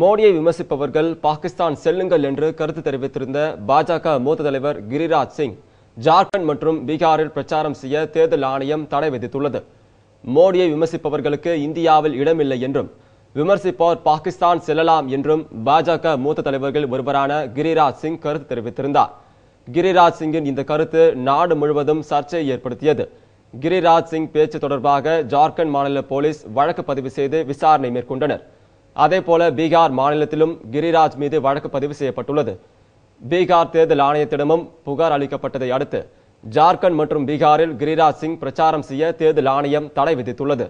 மோடியை விமர்சிப்பவர்கள் பாகிஸ்தான் செல்லுங்கள் என்று கருத்து தெரிவித்திருந்த பாஜக மூத்த தலைவர் கிரிராஜ் சிங் ஜார்க்கண்ட் மற்றும் பீகாரில் பிரச்சாரம் செய்ய தேர்தல் ஆணையம் தடை விதித்துள்ளது மோடியை விமர்சிப்பவர்களுக்கு இந்தியாவில் இடமில்லை என்றும் விமர்சிப்போர் பாகிஸ்தான் செல்லலாம் என்றும் பாஜக மூத்த தலைவர்கள் ஒருவரான கிரிராஜ் சிங் கருத்து தெரிவித்திருந்தார் கிரிராஜ் சிங்கின் இந்த கருத்து நாடு முழுவதும் சர்ச்சையை ஏற்படுத்தியது கிரிராஜ் சிங் பேச்சு தொடர்பாக ஜார்க்கண்ட் மாநில போலீஸ் வழக்கு பதிவு செய்து விசாரணை மேற்கொண்டனர் போல பீகார் மாநிலத்திலும் கிரிராஜ் மீது வழக்கு பதிவு செய்யப்பட்டுள்ளது பீகார் தேர்தல் ஆணையத்திடமும் புகார் அளிக்கப்பட்டதை அடுத்து ஜார்க்கண்ட் மற்றும் பீகாரில் கிரிராஜ் சிங் பிரச்சாரம் செய்ய தேர்தல் ஆணையம் தடை விதித்துள்ளது